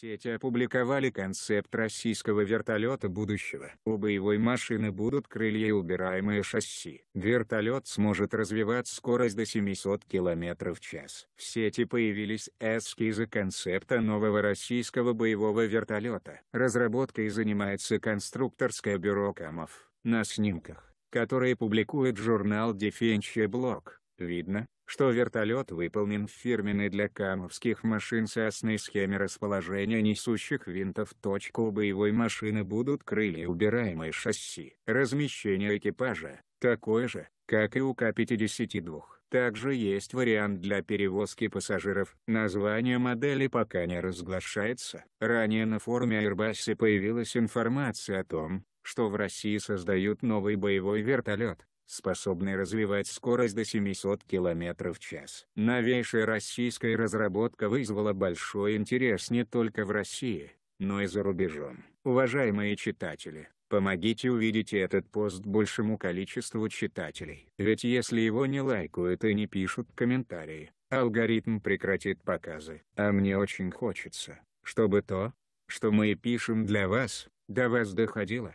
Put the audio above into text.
Сети опубликовали концепт российского вертолета будущего. У боевой машины будут крылья и убираемое шасси. Вертолет сможет развивать скорость до 700 км в час. В сети появились эскизы концепта нового российского боевого вертолета. Разработкой занимается конструкторское бюро КАМОВ. На снимках, которые публикует журнал Defense Blog, Видно, что вертолет выполнен в фирменной для камовских машин сосной схеме расположения несущих винтов. Точку боевой машины будут крылья убираемые шасси. Размещение экипажа, такое же, как и у К-52. Также есть вариант для перевозки пассажиров. Название модели пока не разглашается. Ранее на форуме Airbus появилась информация о том, что в России создают новый боевой вертолет, способный развивать скорость до 700 км в час. Новейшая российская разработка вызвала большой интерес не только в России, но и за рубежом. Уважаемые читатели, помогите увидеть этот пост большему количеству читателей. Ведь если его не лайкают и не пишут комментарии, алгоритм прекратит показы. А мне очень хочется, чтобы то, что мы пишем для вас, до вас доходило.